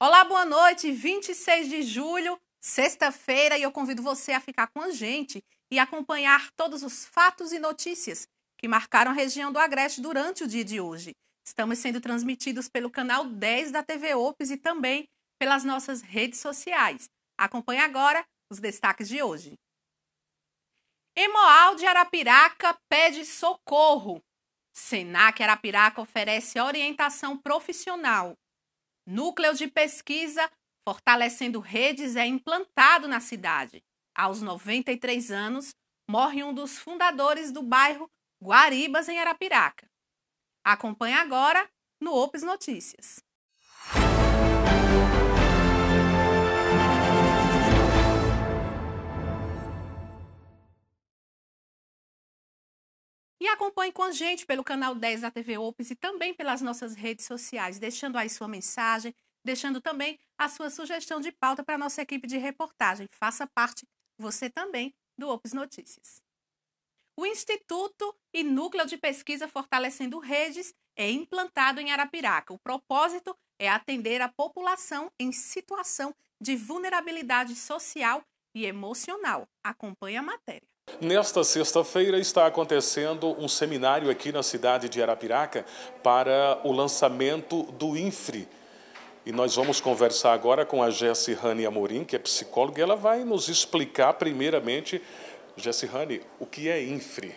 Olá, boa noite. 26 de julho, sexta-feira, e eu convido você a ficar com a gente e acompanhar todos os fatos e notícias que marcaram a região do Agreste durante o dia de hoje. Estamos sendo transmitidos pelo canal 10 da TV OPS e também pelas nossas redes sociais. Acompanhe agora os destaques de hoje. Emoal de Arapiraca pede socorro. Senac Arapiraca oferece orientação profissional. Núcleo de pesquisa fortalecendo redes é implantado na cidade. Aos 93 anos, morre um dos fundadores do bairro Guaribas, em Arapiraca. Acompanhe agora no Ops Notícias. E acompanhe com a gente pelo canal 10 da TV Ops e também pelas nossas redes sociais, deixando aí sua mensagem, deixando também a sua sugestão de pauta para a nossa equipe de reportagem. Faça parte, você também, do Ops Notícias. O Instituto e Núcleo de Pesquisa Fortalecendo Redes é implantado em Arapiraca. O propósito é atender a população em situação de vulnerabilidade social e emocional. Acompanhe a matéria. Nesta sexta-feira está acontecendo um seminário aqui na cidade de Arapiraca para o lançamento do INFRE. E nós vamos conversar agora com a Jessi Rani Amorim, que é psicóloga, e ela vai nos explicar primeiramente, Jessi Rani, o que é INFRE.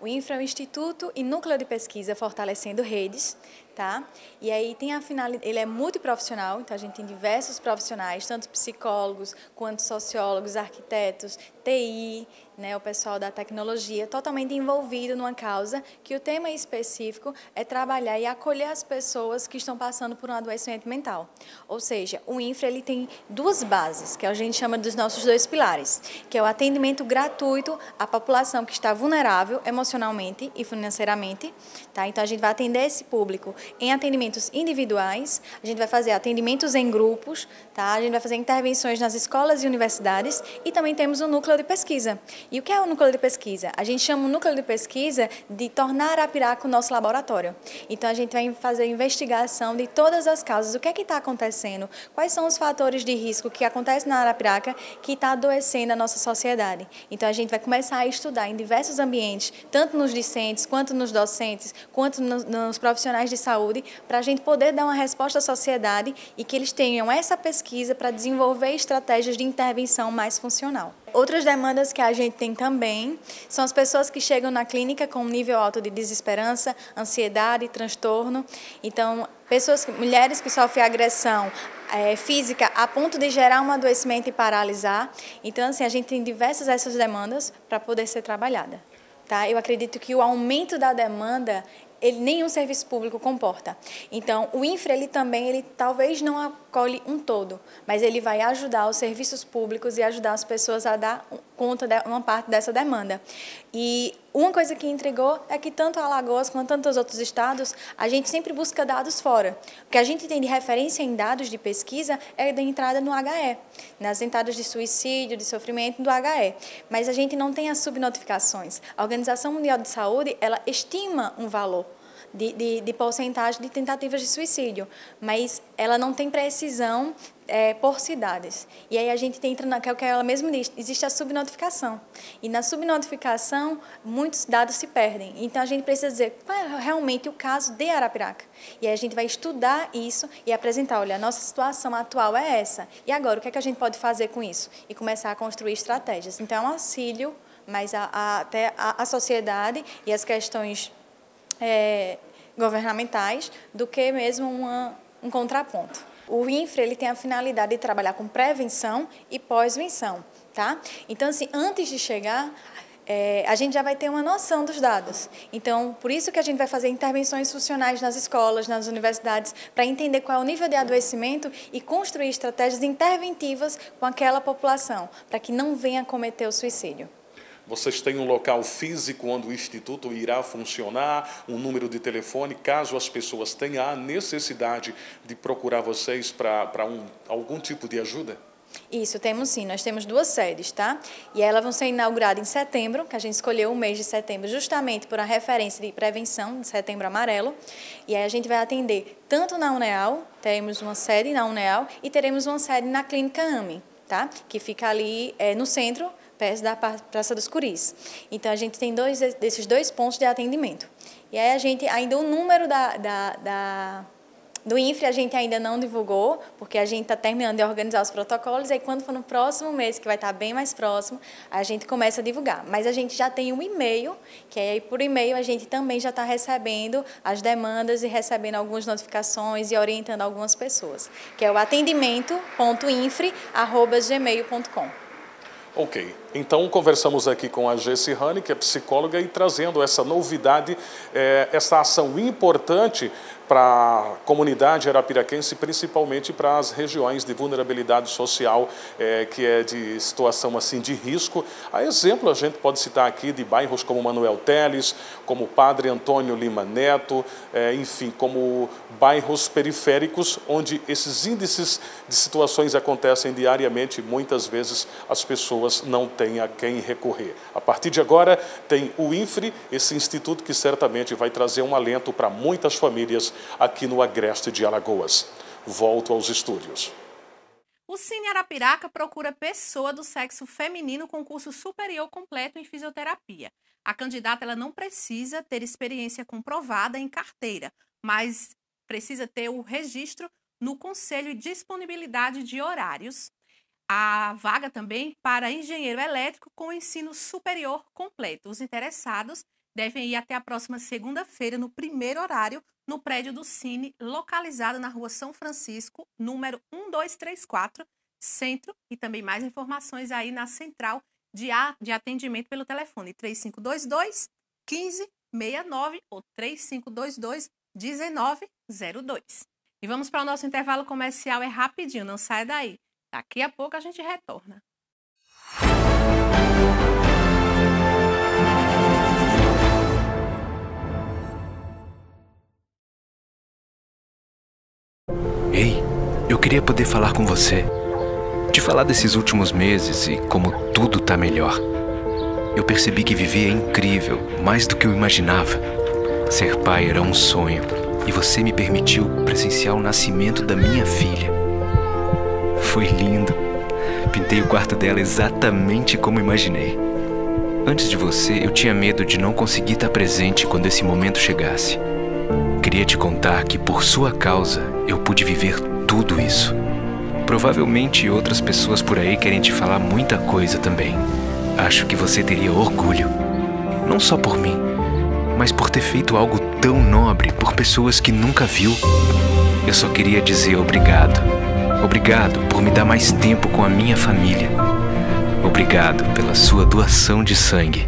O INFRE é um instituto e núcleo de pesquisa fortalecendo redes tá? E aí tem a finalidade, ele é multiprofissional, então a gente tem diversos profissionais, tanto psicólogos quanto sociólogos, arquitetos, TI, né, o pessoal da tecnologia, totalmente envolvido numa causa que o tema específico é trabalhar e acolher as pessoas que estão passando por um adoecimento mental. Ou seja, o INFRA ele tem duas bases, que a gente chama dos nossos dois pilares, que é o atendimento gratuito à população que está vulnerável emocionalmente e financeiramente, tá? Então a gente vai atender esse público em atendimentos individuais, a gente vai fazer atendimentos em grupos, tá? a gente vai fazer intervenções nas escolas e universidades e também temos o um núcleo de pesquisa. E o que é o núcleo de pesquisa? A gente chama o núcleo de pesquisa de tornar Arapiraca o nosso laboratório. Então a gente vai fazer investigação de todas as causas, o que é que está acontecendo, quais são os fatores de risco que acontecem na Arapiraca que está adoecendo a nossa sociedade. Então a gente vai começar a estudar em diversos ambientes, tanto nos discentes, quanto nos docentes, quanto nos, nos profissionais de saúde, saúde, para a gente poder dar uma resposta à sociedade e que eles tenham essa pesquisa para desenvolver estratégias de intervenção mais funcional. Outras demandas que a gente tem também são as pessoas que chegam na clínica com um nível alto de desesperança, ansiedade, transtorno. Então, pessoas, mulheres que sofrem agressão é, física a ponto de gerar um adoecimento e paralisar. Então, assim, a gente tem diversas dessas demandas para poder ser trabalhada. Tá? Eu acredito que o aumento da demanda ele, nenhum serviço público comporta. Então, o infra, ele também, ele talvez não acolhe um todo, mas ele vai ajudar os serviços públicos e ajudar as pessoas a dar conta de uma parte dessa demanda. E uma coisa que entregou é que tanto Alagoas quanto tantos outros estados, a gente sempre busca dados fora. O que a gente tem de referência em dados de pesquisa é da entrada no HE, nas entradas de suicídio, de sofrimento do HE. Mas a gente não tem as subnotificações. A Organização Mundial de Saúde, ela estima um valor de, de, de porcentagem de tentativas de suicídio, mas ela não tem precisão é, por cidades. E aí a gente entra na que é o que ela mesma diz, existe a subnotificação. E na subnotificação, muitos dados se perdem. Então a gente precisa dizer qual é realmente o caso de Arapiraca. E aí a gente vai estudar isso e apresentar, olha, a nossa situação atual é essa. E agora, o que é que a gente pode fazer com isso? E começar a construir estratégias. Então é um auxílio, mas a, a, até a, a sociedade e as questões é, governamentais do que mesmo uma, um contraponto. O INFRA ele tem a finalidade de trabalhar com prevenção e pós-venção. Tá? Então, assim, antes de chegar, é, a gente já vai ter uma noção dos dados. Então, por isso que a gente vai fazer intervenções funcionais nas escolas, nas universidades, para entender qual é o nível de adoecimento e construir estratégias interventivas com aquela população, para que não venha cometer o suicídio. Vocês têm um local físico onde o Instituto irá funcionar, um número de telefone, caso as pessoas tenham a necessidade de procurar vocês para um, algum tipo de ajuda? Isso, temos sim. Nós temos duas sedes, tá? E elas vão ser inauguradas em setembro, que a gente escolheu o mês de setembro justamente por a referência de prevenção de setembro amarelo. E aí a gente vai atender tanto na UNEAL, teremos uma sede na UNEAL, e teremos uma sede na Clínica AME, tá? Que fica ali é, no centro, pés da Praça dos Curis. Então, a gente tem dois desses dois pontos de atendimento. E aí, a gente, ainda o número da, da, da do INFRE a gente ainda não divulgou, porque a gente está terminando de organizar os protocolos, e quando for no próximo mês, que vai estar tá bem mais próximo, a gente começa a divulgar. Mas a gente já tem um e-mail, que aí por e-mail a gente também já está recebendo as demandas e recebendo algumas notificações e orientando algumas pessoas, que é o atendimento.infre.gmail.com. Ok. Então, conversamos aqui com a Jessi Rani, que é psicóloga, e trazendo essa novidade, é, essa ação importante para a comunidade arapiraquense, principalmente para as regiões de vulnerabilidade social, é, que é de situação assim de risco. A exemplo, a gente pode citar aqui de bairros como Manuel Teles, como Padre Antônio Lima Neto, é, enfim, como bairros periféricos, onde esses índices de situações acontecem diariamente e muitas vezes as pessoas não têm tem a quem recorrer. A partir de agora, tem o INFRE, esse instituto que certamente vai trazer um alento para muitas famílias aqui no Agreste de Alagoas. Volto aos estúdios. O Cine Arapiraca procura pessoa do sexo feminino com curso superior completo em fisioterapia. A candidata ela não precisa ter experiência comprovada em carteira, mas precisa ter o registro no conselho e disponibilidade de horários a vaga também para engenheiro elétrico com ensino superior completo. Os interessados devem ir até a próxima segunda-feira, no primeiro horário, no prédio do Cine, localizado na rua São Francisco, número 1234, centro, e também mais informações aí na central de, de atendimento pelo telefone 3522 1569 ou 3522 1902. E vamos para o nosso intervalo comercial, é rapidinho, não sai daí. Daqui a pouco a gente retorna. Ei, eu queria poder falar com você. Te falar desses últimos meses e como tudo tá melhor. Eu percebi que viver é incrível, mais do que eu imaginava. Ser pai era um sonho e você me permitiu presenciar o nascimento da minha filha foi lindo. Pintei o quarto dela exatamente como imaginei. Antes de você, eu tinha medo de não conseguir estar presente quando esse momento chegasse. Queria te contar que por sua causa eu pude viver tudo isso. Provavelmente outras pessoas por aí querem te falar muita coisa também. Acho que você teria orgulho. Não só por mim, mas por ter feito algo tão nobre por pessoas que nunca viu. Eu só queria dizer obrigado. Obrigado por me dar mais tempo com a minha família. Obrigado pela sua doação de sangue.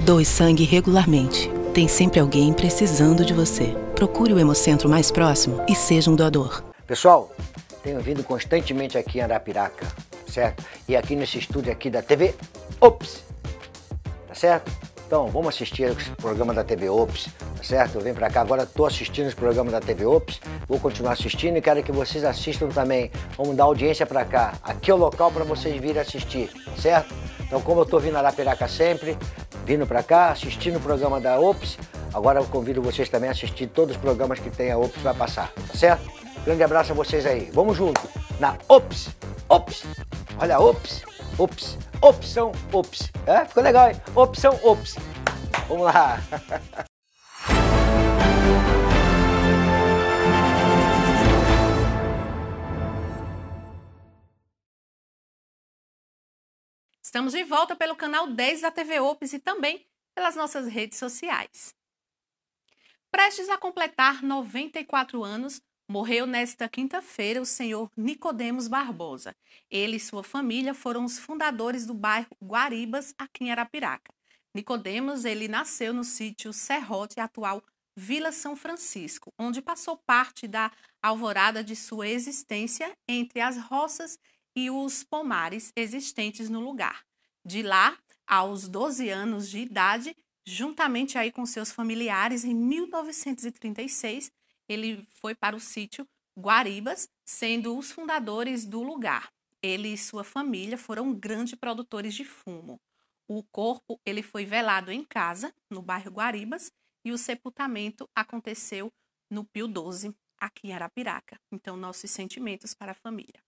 Doe sangue regularmente. Tem sempre alguém precisando de você. Procure o Hemocentro mais próximo e seja um doador. Pessoal, tenho vindo constantemente aqui em Arapiraca, certo? E aqui nesse estúdio aqui da TV Ops, tá certo? Então, vamos assistir os programas da TV Ops, tá certo? Eu vim pra cá, agora tô assistindo os programas da TV Ops, vou continuar assistindo e quero que vocês assistam também. Vamos dar audiência pra cá. Aqui é o local pra vocês virem assistir, tá certo? Então, como eu tô vindo a Arapiraca sempre, vindo pra cá, assistindo o programa da Ops, agora eu convido vocês também a assistir todos os programas que tem a Ops vai passar, tá certo? Grande abraço a vocês aí. Vamos junto na Ops! Ops! Olha, Ops! Ops. Opção, ops. É, ficou legal, hein? Opção, ops. Vamos lá. Estamos de volta pelo canal 10 da TV Ops e também pelas nossas redes sociais. Prestes a completar 94 anos, Morreu nesta quinta-feira o senhor Nicodemos Barbosa. Ele e sua família foram os fundadores do bairro Guaribas, aqui em Arapiraca. Nicodemos, ele nasceu no sítio Serrote, atual Vila São Francisco, onde passou parte da alvorada de sua existência entre as roças e os pomares existentes no lugar. De lá, aos 12 anos de idade, juntamente aí com seus familiares, em 1936, ele foi para o sítio Guaribas, sendo os fundadores do lugar. Ele e sua família foram grandes produtores de fumo. O corpo ele foi velado em casa, no bairro Guaribas, e o sepultamento aconteceu no Pio 12, aqui em Arapiraca. Então, nossos sentimentos para a família.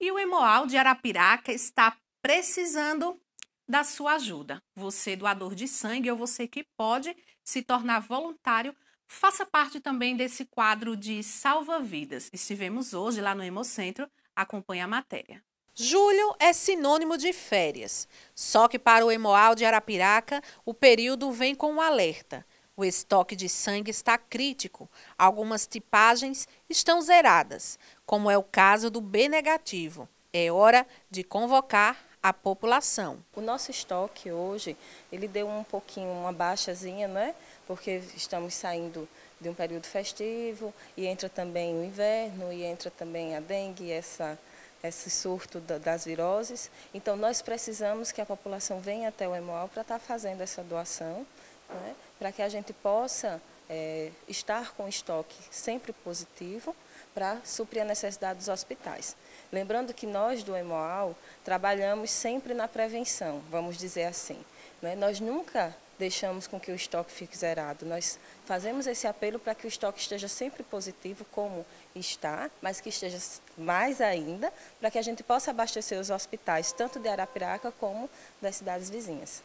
E o Emoal de Arapiraca está precisando da sua ajuda. Você, doador de sangue, ou você que pode se tornar voluntário Faça parte também desse quadro de salva-vidas. Estivemos hoje lá no Hemocentro, acompanhe a matéria. Julho é sinônimo de férias. Só que para o Hemoal de Arapiraca, o período vem com um alerta. O estoque de sangue está crítico. Algumas tipagens estão zeradas, como é o caso do B negativo. É hora de convocar à população. O nosso estoque hoje, ele deu um pouquinho, uma baixazinha, né? Porque estamos saindo de um período festivo e entra também o inverno e entra também a dengue, essa esse surto das viroses. Então, nós precisamos que a população venha até o EMOAL para estar fazendo essa doação, né, para que a gente possa é, estar com estoque sempre positivo, para suprir a necessidade dos hospitais. Lembrando que nós do Emoal trabalhamos sempre na prevenção, vamos dizer assim. Né? Nós nunca deixamos com que o estoque fique zerado. Nós fazemos esse apelo para que o estoque esteja sempre positivo, como está, mas que esteja mais ainda, para que a gente possa abastecer os hospitais, tanto de Arapiraca como das cidades vizinhas.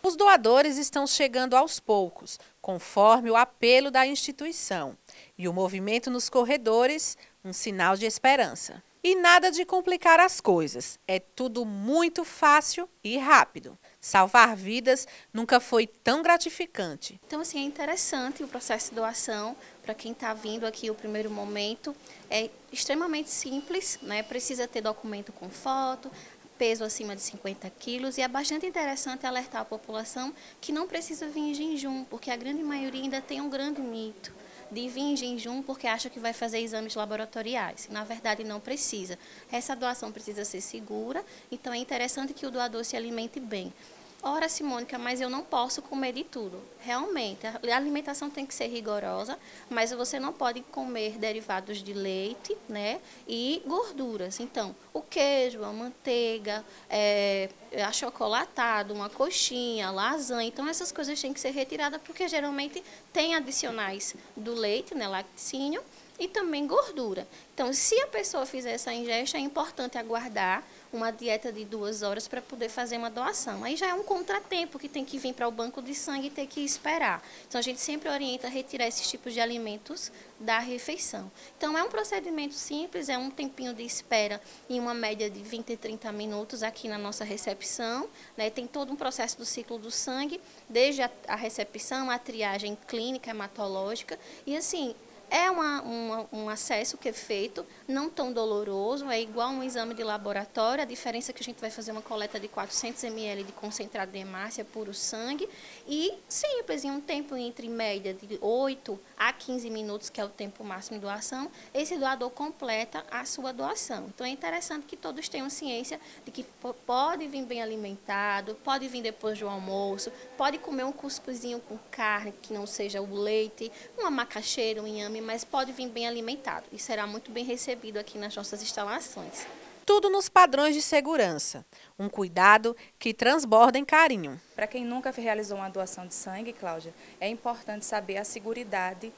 Os doadores estão chegando aos poucos, conforme o apelo da instituição e o movimento nos corredores, um sinal de esperança. E nada de complicar as coisas, é tudo muito fácil e rápido. Salvar vidas nunca foi tão gratificante. Então, assim, é interessante o processo de doação para quem está vindo aqui o primeiro momento. É extremamente simples, né? precisa ter documento com foto, peso acima de 50 quilos e é bastante interessante alertar a população que não precisa vir em jejum, porque a grande maioria ainda tem um grande mito de vir em jejum porque acha que vai fazer exames laboratoriais. Na verdade, não precisa. Essa doação precisa ser segura, então é interessante que o doador se alimente bem. Ora, Simônica, mas eu não posso comer de tudo. Realmente, a alimentação tem que ser rigorosa, mas você não pode comer derivados de leite, né? E gorduras. Então, o queijo, a manteiga, é, achocolatado, uma coxinha, lasanha. Então, essas coisas têm que ser retiradas porque geralmente tem adicionais do leite, né? Laticínio e também gordura. Então, se a pessoa fizer essa ingesta, é importante aguardar uma dieta de duas horas para poder fazer uma doação. Aí já é um contratempo que tem que vir para o banco de sangue e ter que esperar. Então a gente sempre orienta a retirar esses tipos de alimentos da refeição. Então é um procedimento simples, é um tempinho de espera em uma média de 20 e 30 minutos aqui na nossa recepção. Né? Tem todo um processo do ciclo do sangue, desde a, a recepção, a triagem clínica, hematológica. E assim, é uma, uma, um acesso que é feito, não tão doloroso, é igual um exame de laboratório, a diferença é que a gente vai fazer uma coleta de 400 ml de concentrado de hemácia puro sangue e simples, em um tempo entre média de 8 a 15 minutos, que é o tempo máximo de doação, esse doador completa a sua doação. Então é interessante que todos tenham ciência de que pode vir bem alimentado, pode vir depois do almoço, pode comer um cuscuzinho com carne, que não seja o leite, uma macaxeira, um inhame, mas pode vir bem alimentado e será muito bem recebido aqui nas nossas instalações. Tudo nos padrões de segurança, um cuidado que transborda em carinho. Para quem nunca realizou uma doação de sangue, Cláudia, é importante saber a seguridade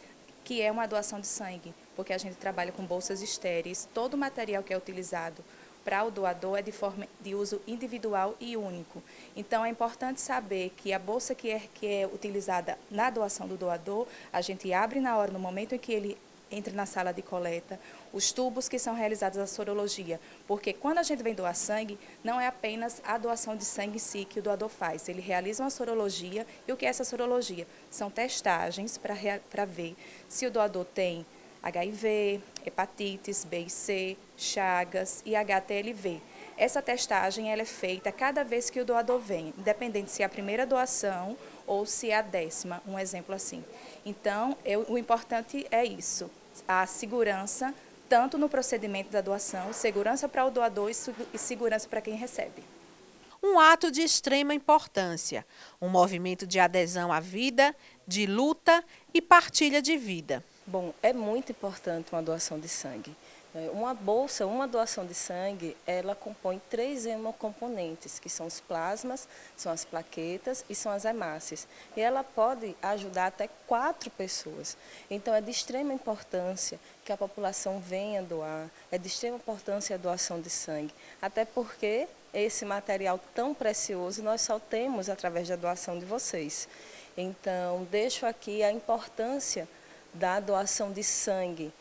que é uma doação de sangue, porque a gente trabalha com bolsas estéreis, todo o material que é utilizado para o doador é de forma de uso individual e único. Então é importante saber que a bolsa que é, que é utilizada na doação do doador, a gente abre na hora, no momento em que ele entra na sala de coleta, os tubos que são realizados a sorologia, porque quando a gente vem doar sangue, não é apenas a doação de sangue em si que o doador faz, ele realiza uma sorologia, e o que é essa sorologia? São testagens para ver se o doador tem HIV, hepatites B e C, Chagas e HTLV. Essa testagem ela é feita cada vez que o doador vem, independente se é a primeira doação ou se é a décima, um exemplo assim. Então, eu, o importante é isso, a segurança, tanto no procedimento da doação, segurança para o doador e segurança para quem recebe um ato de extrema importância, um movimento de adesão à vida, de luta e partilha de vida. Bom, é muito importante uma doação de sangue. É, uma bolsa, uma doação de sangue, ela compõe três hemocomponentes, que são os plasmas, são as plaquetas e são as hemácias. E ela pode ajudar até quatro pessoas. Então é de extrema importância que a população venha doar, é de extrema importância a doação de sangue, até porque esse material tão precioso nós só temos através da doação de vocês. Então, deixo aqui a importância da doação de sangue.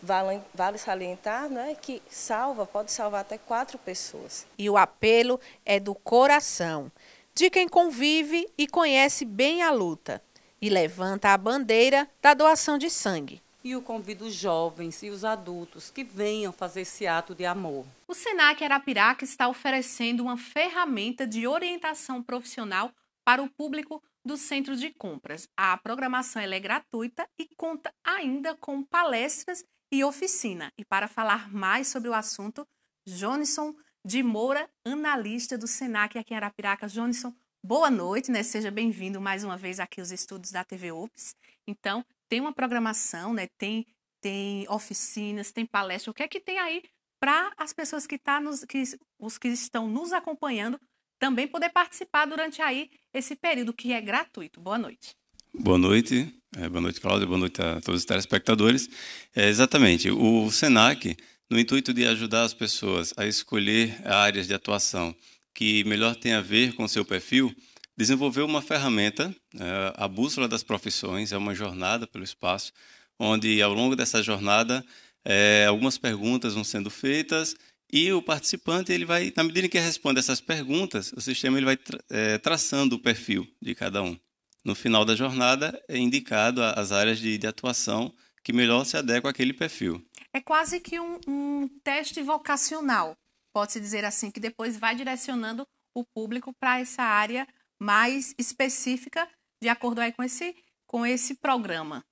Vale, vale salientar né, que salva, pode salvar até quatro pessoas. E o apelo é do coração, de quem convive e conhece bem a luta, e levanta a bandeira da doação de sangue e eu convido os jovens e os adultos que venham fazer esse ato de amor. O SENAC Arapiraca está oferecendo uma ferramenta de orientação profissional para o público do centro de compras. A programação é gratuita e conta ainda com palestras e oficina. E para falar mais sobre o assunto, Johnson de Moura, analista do Senac aqui em Arapiraca. Johnson, boa noite, né? Seja bem-vindo mais uma vez aqui aos estudos da TV Ops. Então, tem uma programação, né? Tem tem oficinas, tem palestra. O que é que tem aí para as pessoas que tá nos que os que estão nos acompanhando também poder participar durante aí esse período que é gratuito. Boa noite. Boa noite, é, boa noite, Cláudia, boa noite a todos os telespectadores. É, exatamente, o SENAC, no intuito de ajudar as pessoas a escolher áreas de atuação que melhor tem a ver com seu perfil, desenvolveu uma ferramenta, é, a Bússola das Profissões, é uma jornada pelo espaço, onde ao longo dessa jornada é, algumas perguntas vão sendo feitas e o participante, ele vai, na medida em que responde essas perguntas, o sistema ele vai tra é, traçando o perfil de cada um. No final da jornada, é indicado as áreas de, de atuação que melhor se adequam àquele perfil. É quase que um, um teste vocacional, pode-se dizer assim, que depois vai direcionando o público para essa área mais específica, de acordo aí com esse, com esse programa.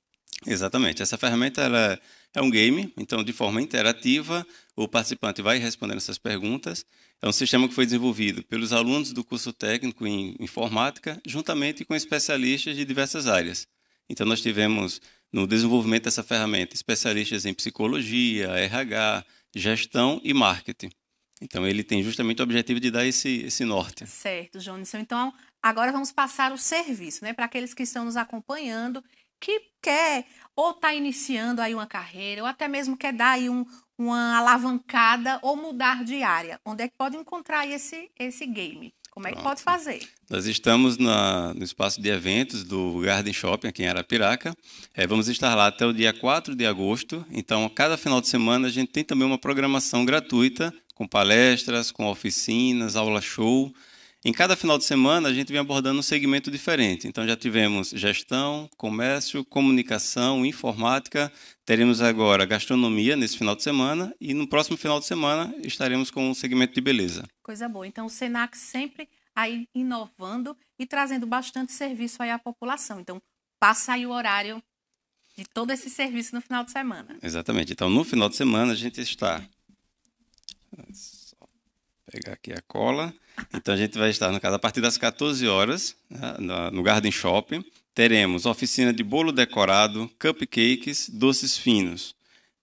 Exatamente. Essa ferramenta ela é, é um game, então de forma interativa o participante vai respondendo essas perguntas. É um sistema que foi desenvolvido pelos alunos do curso técnico em informática, juntamente com especialistas de diversas áreas. Então nós tivemos no desenvolvimento dessa ferramenta especialistas em psicologia, RH, gestão e marketing. Então ele tem justamente o objetivo de dar esse, esse norte. Certo, Johnson. Então agora vamos passar o serviço, né, para aqueles que estão nos acompanhando que quer ou está iniciando aí uma carreira, ou até mesmo quer dar aí um, uma alavancada ou mudar de área? Onde é que pode encontrar esse, esse game? Como é que pode fazer? Nós estamos na, no espaço de eventos do Garden Shopping, aqui em Arapiraca. É, vamos estar lá até o dia 4 de agosto. Então, a cada final de semana, a gente tem também uma programação gratuita, com palestras, com oficinas, aula show. Em cada final de semana, a gente vem abordando um segmento diferente. Então, já tivemos gestão, comércio, comunicação, informática. Teremos agora gastronomia nesse final de semana. E no próximo final de semana, estaremos com o um segmento de beleza. Coisa boa. Então, o SENAC sempre aí inovando e trazendo bastante serviço aí à população. Então, passa aí o horário de todo esse serviço no final de semana. Exatamente. Então, no final de semana, a gente está pegar aqui a cola. Então a gente vai estar, no caso, a partir das 14 horas, né, no Garden Shopping. Teremos oficina de bolo decorado, cupcakes, doces finos.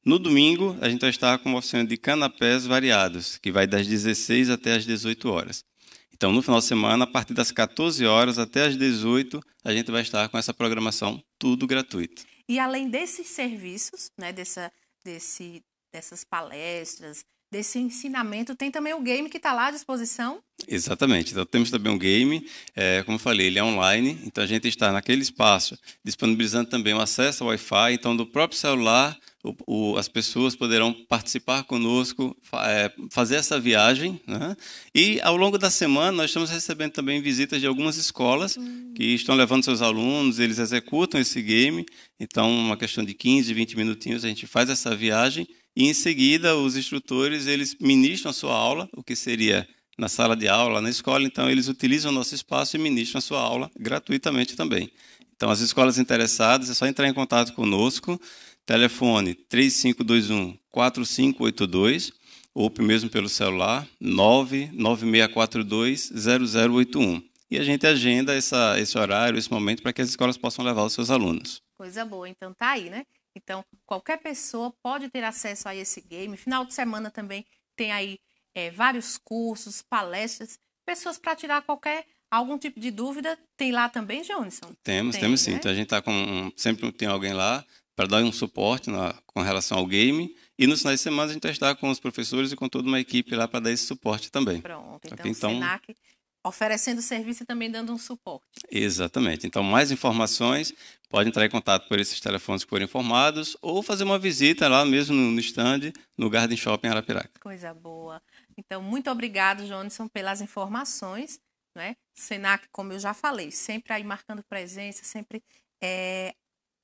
No domingo, a gente vai estar com uma oficina de canapés variados, que vai das 16 até as 18 horas. Então, no final de semana, a partir das 14 horas até as 18, a gente vai estar com essa programação tudo gratuito. E além desses serviços, né, dessa, desse, dessas palestras, desse ensinamento. Tem também o game que está lá à disposição. Exatamente. Então, temos também um game, é, como eu falei, ele é online, então a gente está naquele espaço disponibilizando também o acesso ao Wi-Fi, então do próprio celular o, o, as pessoas poderão participar conosco, fa, é, fazer essa viagem. Né? E ao longo da semana, nós estamos recebendo também visitas de algumas escolas hum. que estão levando seus alunos, eles executam esse game. Então, uma questão de 15, 20 minutinhos, a gente faz essa viagem e em seguida, os instrutores, eles ministram a sua aula, o que seria na sala de aula, na escola, então eles utilizam o nosso espaço e ministram a sua aula gratuitamente também. Então, as escolas interessadas, é só entrar em contato conosco, telefone 3521 4582 ou mesmo pelo celular 99642 0081. E a gente agenda essa, esse horário, esse momento, para que as escolas possam levar os seus alunos. Coisa boa, então tá aí, né? Então, qualquer pessoa pode ter acesso a esse game. Final de semana também tem aí é, vários cursos, palestras, pessoas para tirar qualquer algum tipo de dúvida. Tem lá também, Johnson? Temos, tem, temos sim. Né? Então, a gente está com um, sempre tem alguém lá para dar um suporte na, com relação ao game. E nos finais de semana a gente está com os professores e com toda uma equipe lá para dar esse suporte também. Pronto, então, então o então, SENAC oferecendo serviço e também dando um suporte. Exatamente. Então, mais informações, pode entrar em contato por esses telefones que foram informados ou fazer uma visita lá mesmo no stand, no Garden Shopping Arapiraca. Coisa boa. Então, muito obrigado, Johnson, pelas informações. Né? Senac, como eu já falei, sempre aí marcando presença, sempre é,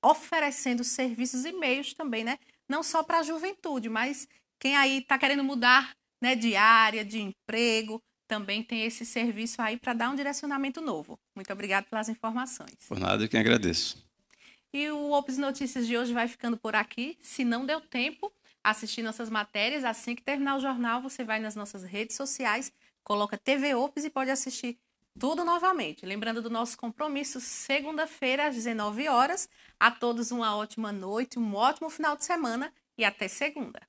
oferecendo serviços e meios também, né? Não só para a juventude, mas quem aí está querendo mudar né, de área, de emprego, também tem esse serviço aí para dar um direcionamento novo. Muito obrigado pelas informações. Por nada, eu quem agradeço. E o Ops Notícias de hoje vai ficando por aqui. Se não deu tempo, assistir nossas matérias. Assim que terminar o jornal, você vai nas nossas redes sociais, coloca TV Ops e pode assistir tudo novamente. Lembrando do nosso compromisso, segunda-feira às 19 horas. A todos uma ótima noite, um ótimo final de semana e até segunda.